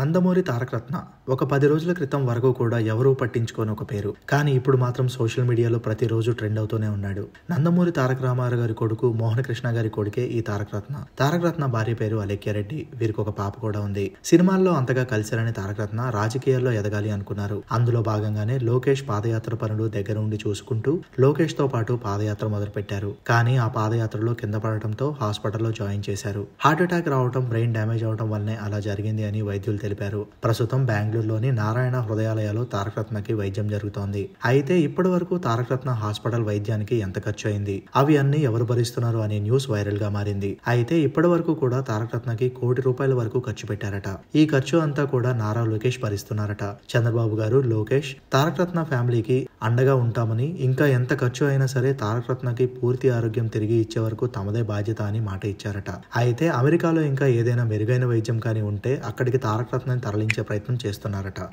నందమూరి తారకరత్న ఒక పది రోజుల క్రితం వరకు కూడా ఎవరూ పట్టించుకోని ఒక పేరు కానీ ఇప్పుడు మాత్రం సోషల్ మీడియాలో ప్రతిరోజు ట్రెండ్ అవుతూనే ఉన్నాడు నందమూరి తారక రామారావు గారి కొడుకు మోహన కృష్ణ గారి కొడుకే ఈ తారకరత్న తారకరత్న భార్య పేరు అలెక్యారెడ్డి వీరికి ఒక పాప కూడా ఉంది సినిమాల్లో అంతగా తారక తారకరత్న రాజకీయాల్లో ఎదగాలి అనుకున్నారు అందులో భాగంగానే లోకేష్ పాదయాత్ర పనులు దగ్గర ఉండి చూసుకుంటూ లోకేష్ తో పాటు పాదయాత్ర మొదలుపెట్టారు కానీ ఆ పాదయాత్రలో కింద పడటంతో హాస్పిటల్లో జాయిన్ చేశారు హార్ట్ అటాక్ రావడం బ్రెయిన్ డ్యామేజ్ అవడం వల్లనే అలా జరిగింది అని వైద్యులు తెలిపారు తెలిపారు ప్రస్తుతం బెంగళూరులోని నారాయణ హృదయాలయాలో తారకరత్నకి వైద్యం జరుగుతోంది అయితే ఇప్పటి వరకు తారకరత్న హాస్పిటల్ వైద్యానికి ఎంత ఖర్చు అయింది అవి అన్ని ఎవరు భరిస్తున్నారు అనే న్యూస్ వైరల్ గా మారింది అయితే ఇప్పటి వరకు కూడా తారకరత్నకి కోటి రూపాయల వరకు ఖర్చు పెట్టారట ఈ ఖర్చు అంతా కూడా నారా లోకేష్ భరిస్తున్నారట చంద్రబాబు గారు లోకేష్ తారకరత్న ఫ్యామిలీకి అండగా ఉంటామని ఇంకా ఎంత ఖర్చు అయినా సరే తారకరత్నకి పూర్తి ఆరోగ్యం తిరిగి ఇచ్చే వరకు తమదే బాధ్యత అని మాట ఇచ్చారట అయితే అమెరికాలో ఇంకా ఏదైనా మెరుగైన వైద్యం కానీ ఉంటే అక్కడికి తారకరత్నాన్ని తరలించే ప్రయత్నం చేస్తున్నారట